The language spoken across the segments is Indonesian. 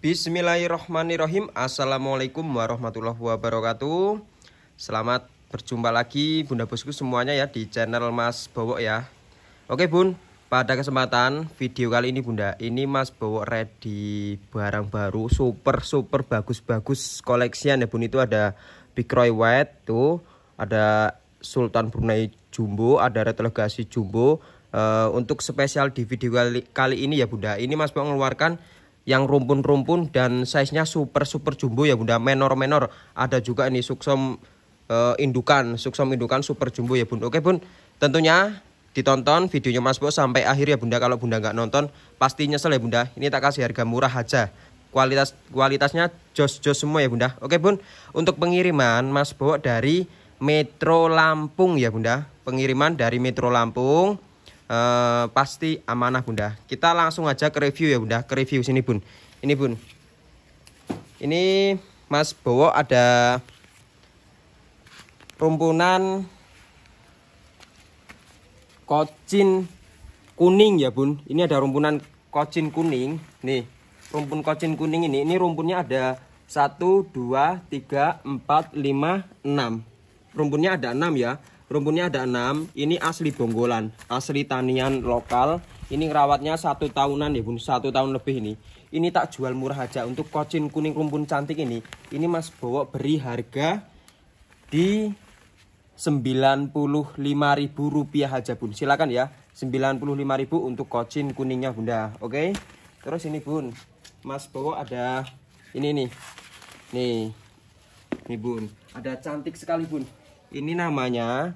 Bismillahirrahmanirrahim Assalamualaikum warahmatullahi wabarakatuh Selamat berjumpa lagi Bunda Bosku semuanya ya di channel Mas Bowo ya Oke Bun, pada kesempatan video kali ini Bunda Ini Mas Bowo ready barang baru super super bagus-bagus koleksian ya Bun Itu ada Big Roy White tuh Ada Sultan Brunei Jumbo, ada Retelegasi Jumbo Uh, untuk spesial di video kali, kali ini ya Bunda Ini Mas Bowo mengeluarkan yang rumpun-rumpun dan size-nya super-super jumbo ya Bunda, menor-menor. Ada juga ini suksom uh, eh, indukan, suksom indukan super jumbo ya Bunda. Oke Bun, tentunya ditonton videonya Mas Bo sampai akhir ya Bunda. Kalau Bunda nggak nonton pasti nyesel ya Bunda. Ini tak kasih harga murah aja. Kualitas kualitasnya jos-jos semua ya Bunda. Oke Bun, untuk pengiriman Mas Bo dari Metro Lampung ya Bunda. Pengiriman dari Metro Lampung uh, pasti amanah bunda kita langsung aja ke review ya bunda ke review sini bun ini bun ini mas Bowo ada rumpunan kocin kuning ya bun ini ada rumpunan kocin kuning nih rumpun kocin kuning ini ini rumpunnya ada 1 2 3 4 5 6 rumpunnya ada 6 ya Rumputnya ada enam. Ini asli Bonggolan, asli tanian lokal. Ini ngerawatnya satu tahunan ya bun, satu tahun lebih ini. Ini tak jual murah aja untuk kocin kuning rumpun cantik ini. Ini Mas Bowo beri harga di ribu rupiah aja bun. Silakan ya, lima 95000 untuk kocin kuningnya bunda. Oke, terus ini bun, Mas Bowo ada ini nih, nih, nih bun. Ada cantik sekali bun ini namanya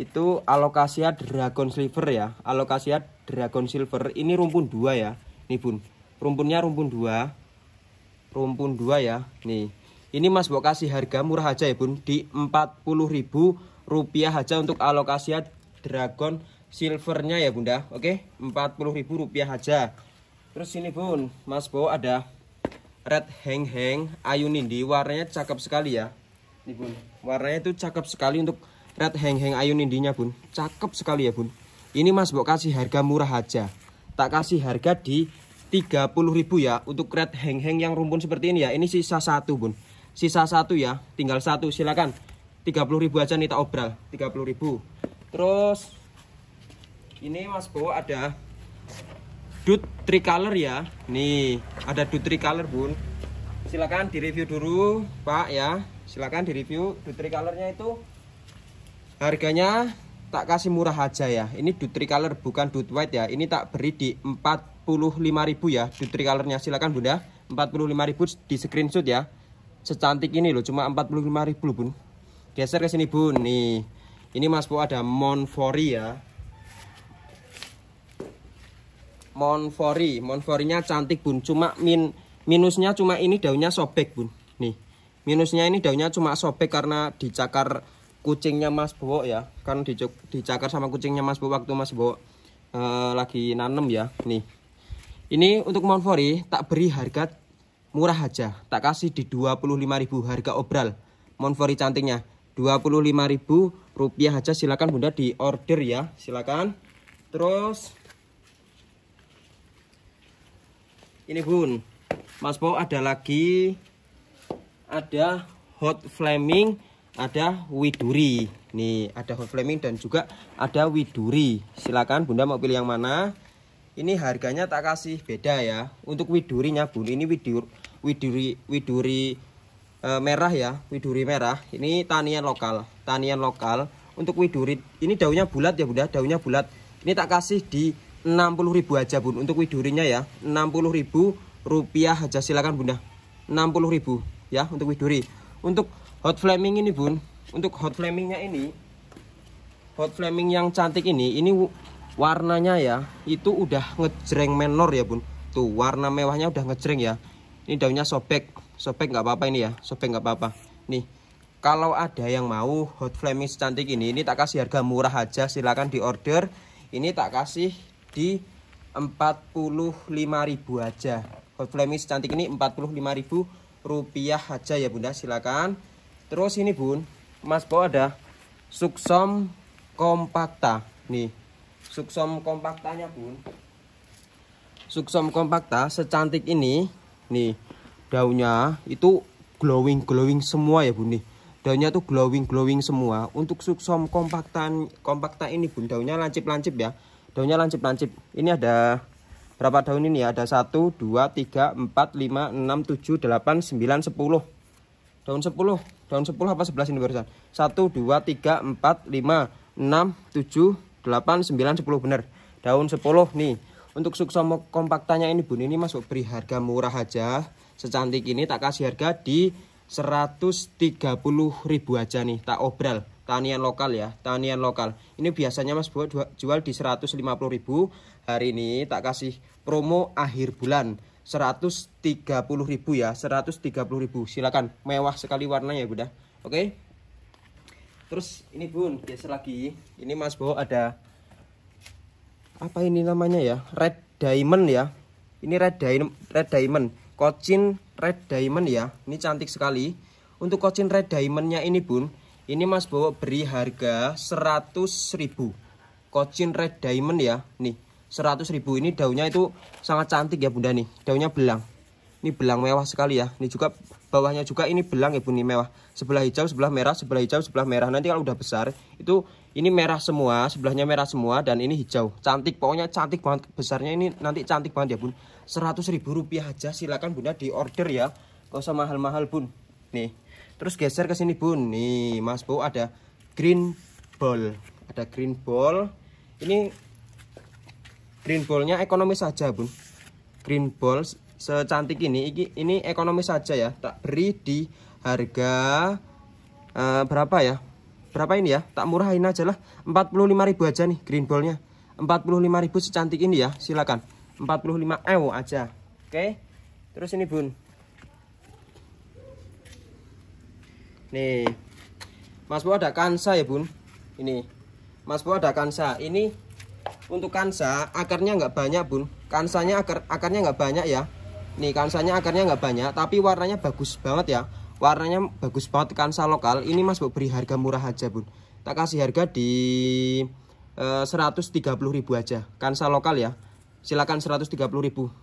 itu alokasia dragon silver ya alokasia dragon silver ini rumpun dua ya nih bun rumpunnya rumpun dua rumpun dua ya nih ini mas mau kasih harga murah aja ya bun di 40.000 rupiah aja untuk alokasia dragon silvernya ya bunda oke 40.000 rupiah aja terus ini bun mas bok ada red heng heng nindi, warnanya cakep sekali ya nih bun warnanya itu cakep sekali untuk red heng-heng ayun indinya bun cakep sekali ya bun ini mas mau kasih harga murah aja tak kasih harga di ribu ya untuk red heng-heng yang rumpun seperti ini ya ini sisa satu bun sisa satu ya tinggal satu silakan ribu aja nih tak obral ribu. terus ini mas bok ada dut tricolor ya nih ada dut tricolor bun silakan di review dulu pak ya silahkan di review Dutri Colornya itu harganya tak kasih murah aja ya ini Dutri Color bukan Dut White ya ini tak beri di 45.000 ya Dutri Colornya silahkan bunda 45.000 di screenshot ya secantik ini loh cuma 45.000 bun geser ke sini bun nih ini mas bu ada Monfori ya Monfori Monforinya cantik bun cuma min minusnya cuma ini daunnya sobek bun minusnya ini daunnya cuma sobek karena dicakar kucingnya Mas Bowo ya kan dicakar sama kucingnya Mas Bowo waktu Mas Bowo uh, eh, lagi nanem ya nih ini untuk Mount tak beri harga murah aja tak kasih di 25.000 harga obral Mount cantiknya 25.000 rupiah aja silakan Bunda di order ya silakan terus ini Bun Mas Bowo ada lagi ada hot flaming ada widuri nih ada hot flaming dan juga ada widuri silakan bunda mau pilih yang mana ini harganya tak kasih beda ya untuk widurinya bun ini widur widuri widuri e, merah ya widuri merah ini tanian lokal tanian lokal untuk widuri ini daunnya bulat ya bunda daunnya bulat ini tak kasih di 60.000 aja bun untuk widurinya ya 60.000 rupiah aja silakan bunda ribu ya untuk widuri untuk hot flaming ini bun untuk hot flamingnya ini hot flaming yang cantik ini ini warnanya ya itu udah ngejreng menor ya bun tuh warna mewahnya udah ngejreng ya ini daunnya sobek sobek nggak apa-apa ini ya sobek nggak apa-apa nih kalau ada yang mau hot flaming secantik ini ini tak kasih harga murah aja silahkan order ini tak kasih di 45.000 aja hot flaming secantik ini 45.000 rupiah aja ya bunda silakan terus ini bun mas bawa ada suksom kompakta nih suksom kompaktanya bun suksom kompakta secantik ini nih daunnya itu glowing glowing semua ya bun daunnya tuh glowing glowing semua untuk suksom kompaktan kompakta ini bun daunnya lancip lancip ya daunnya lancip lancip ini ada berapa daun ini ya? Ada 1, 2, 3, 4, 5, 6, 7, 8, 9, 10. Daun 10. Daun 10 apa 11 ini barusan? 1, 2, 3, 4, 5, 6, 7, 8, 9, 10. Benar. Daun 10 nih. Untuk suksomo kompaktanya ini bun ini masuk beri harga murah aja. Secantik ini tak kasih harga di 130.000 aja nih. Tak obral tanian lokal ya tanian lokal ini biasanya mas buat jual di 150.000 hari ini tak kasih promo akhir bulan 130.000 ya 130.000 silakan mewah sekali warnanya bunda oke terus ini bun biasa lagi ini mas Bo ada apa ini namanya ya red diamond ya ini red diamond red diamond kocin red diamond ya ini cantik sekali untuk kocin red diamondnya ini bun ini Mas Bowo beri harga 100.000. Kocin Red Diamond ya. Nih, 100.000 ini daunnya itu sangat cantik ya Bunda nih. Daunnya belang. Ini belang mewah sekali ya. Ini juga bawahnya juga ini belang ya Bunda mewah. Sebelah hijau, sebelah merah, sebelah hijau, sebelah merah. Nanti kalau udah besar itu ini merah semua, sebelahnya merah semua dan ini hijau. Cantik, pokoknya cantik banget. Besarnya ini nanti cantik banget ya Bun. 100.000 rupiah aja silakan Bunda di order ya. Gak usah mahal-mahal Bun. Nih, terus geser ke sini bun nih mas bu ada green ball ada green ball ini green ballnya ekonomis saja bun green ball secantik ini ini, ekonomis saja ya tak beri di harga uh, berapa ya berapa ini ya tak murahin aja lah ribu aja nih green ballnya ribu secantik ini ya silakan 45 ew aja oke terus ini bun Nih. Mas Bu ada kansa ya, Bun. Ini. Mas Bu ada kansa. Ini untuk kansa akarnya nggak banyak, Bun. Kansanya akar akarnya nggak banyak ya. Nih, kansanya akarnya nggak banyak, tapi warnanya bagus banget ya. Warnanya bagus banget kansa lokal. Ini Mas Bu beri harga murah aja, Bun. Tak kasih harga di eh, 130.000 aja. Kansa lokal ya. Silakan 130.000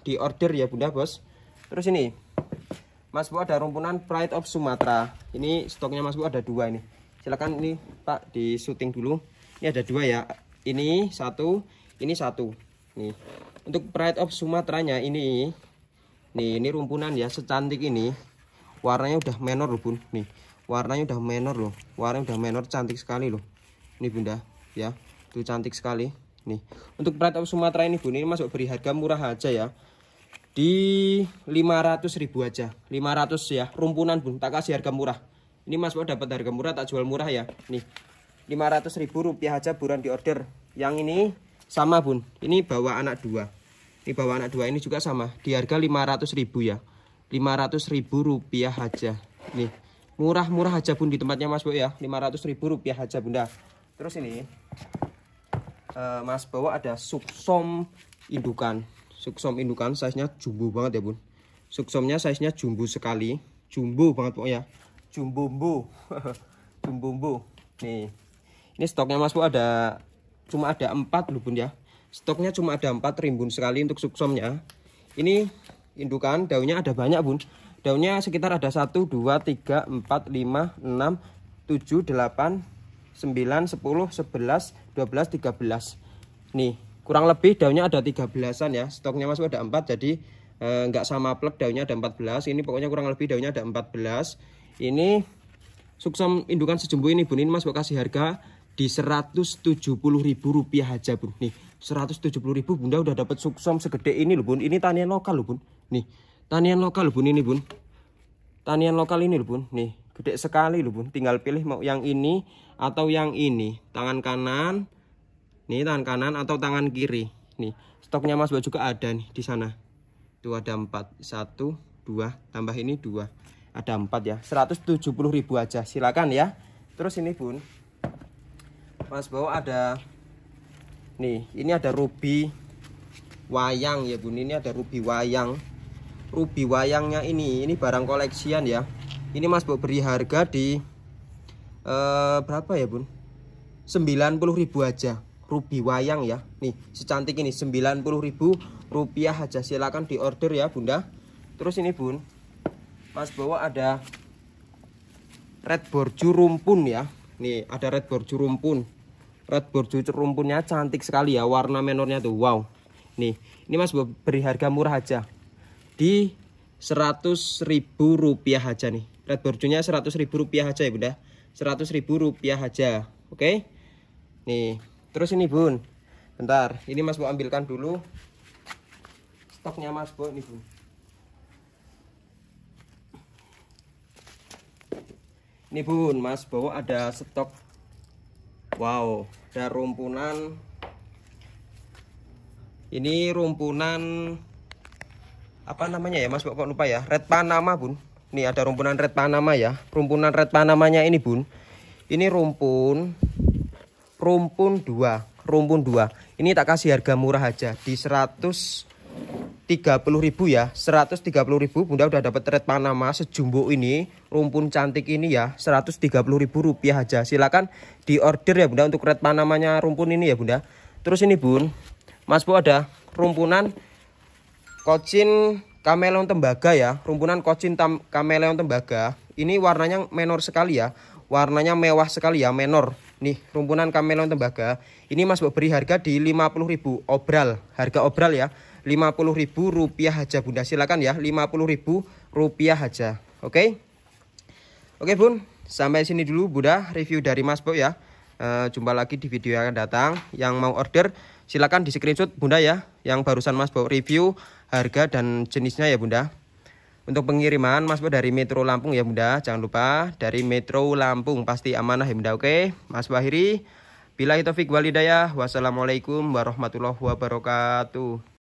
di order ya, Bunda, Bos. Terus ini Mas Bu ada rumpunan Pride of Sumatera. Ini stoknya Mas Bu ada dua ini. Silakan ini Pak di syuting dulu. Ini ada dua ya. Ini satu, ini satu. Nih. Untuk Pride of Sumateranya ini nih ini rumpunan ya secantik ini. Warnanya udah menor loh, Bun. Nih. Warnanya udah menor loh. Warnanya udah menor cantik sekali loh. Ini Bunda ya. Itu cantik sekali. Nih. Untuk Pride of Sumatera ini Bun, ini masuk beri harga murah aja ya di 500 ribu aja 500 ya rumpunan bun tak kasih harga murah ini mas mau dapat harga murah tak jual murah ya nih 500 ribu rupiah aja buruan di order yang ini sama bun ini bawa anak dua ini bawa anak dua ini juga sama di harga 500 ribu ya 500 ribu rupiah aja nih murah-murah aja bun di tempatnya mas bo ya 500 ribu rupiah aja bunda terus ini eh, mas bawa ada sup som indukan suksom indukan size-nya jumbo banget ya bun suksomnya size-nya jumbo sekali jumbo banget pokoknya ya. jumbo jumbo jumbo nih ini stoknya mas bu ada cuma ada 4 loh bun ya stoknya cuma ada 4 rimbun sekali untuk suksomnya ini indukan daunnya ada banyak bun daunnya sekitar ada 1 2 3 4 5 6 7 8 9 10 11 12 13 nih kurang lebih daunnya ada 13-an ya stoknya masuk ada 4 jadi eh, nggak sama plek daunnya ada 14 ini pokoknya kurang lebih daunnya ada 14 ini suksam indukan sejumbo ini bun ini mas kasih harga di 170.000 rupiah aja bun nih 170.000 bunda udah dapat suksam segede ini loh bun ini tanian lokal loh bun nih tanian lokal loh bun ini bun tanian lokal ini loh bun nih gede sekali loh bun tinggal pilih mau yang ini atau yang ini tangan kanan nih tangan kanan atau tangan kiri nih stoknya Mas bro juga ada nih di sana itu ada empat, satu, dua, tambah ini dua, ada empat ya ribu aja silakan ya terus ini pun Mas bro ada nih ini ada ruby wayang ya Bun ini ada ruby wayang ruby wayangnya ini ini barang koleksian ya ini Mas Bo beri harga di uh, berapa ya Bun 90.000 aja Ruby Wayang ya. Nih, secantik ini ribu rupiah aja. Silakan diorder ya, Bunda. Terus ini, Bun. Mas bawa ada red borju rumpun ya. Nih, ada red borju rumpun. Red borju rumpunnya cantik sekali ya, warna menornya tuh. Wow. Nih, ini Mas bawa beri harga murah aja. Di 100.000 rupiah aja nih. Red borjunya 100.000 rupiah aja ya, Bunda. 100.000 rupiah aja. Oke. Nih, terus ini bun bentar ini mas mau ambilkan dulu stoknya mas bu ini bun ini bun mas bawa ada stok wow ada rumpunan ini rumpunan apa namanya ya mas kok lupa ya red panama bun ini ada rumpunan red panama ya rumpunan red panamanya ini bun ini rumpun rumpun 2 rumpun 2 ini tak kasih harga murah aja di ribu ya ribu. Bunda udah dapat red Panama sejumbo ini rumpun cantik ini ya ribu rupiah aja silakan di order ya Bunda untuk red Panamanya rumpun ini ya Bunda terus ini Bun Mas Bu ada rumpunan kocin kameleon tembaga ya rumpunan kocin tam, kameleon tembaga ini warnanya menor sekali ya warnanya mewah sekali ya menor nih rumpunan kamelon tembaga ini Mas Mbok beri harga di 50.000 obral harga obral ya 50.000 rupiah aja Bunda silakan ya 50.000 rupiah aja oke okay? oke okay, Bun sampai sini dulu Bunda review dari Mas Mbok ya e, jumpa lagi di video yang akan datang yang mau order silakan di screenshot Bunda ya yang barusan Mas Mbok review harga dan jenisnya ya Bunda untuk pengiriman Mas Bo dari Metro Lampung ya Bunda, jangan lupa dari Metro Lampung pasti amanah ya Bunda. Oke, Mas Bahiri. Bila itu fik walidayah. Wassalamualaikum warahmatullahi wabarakatuh.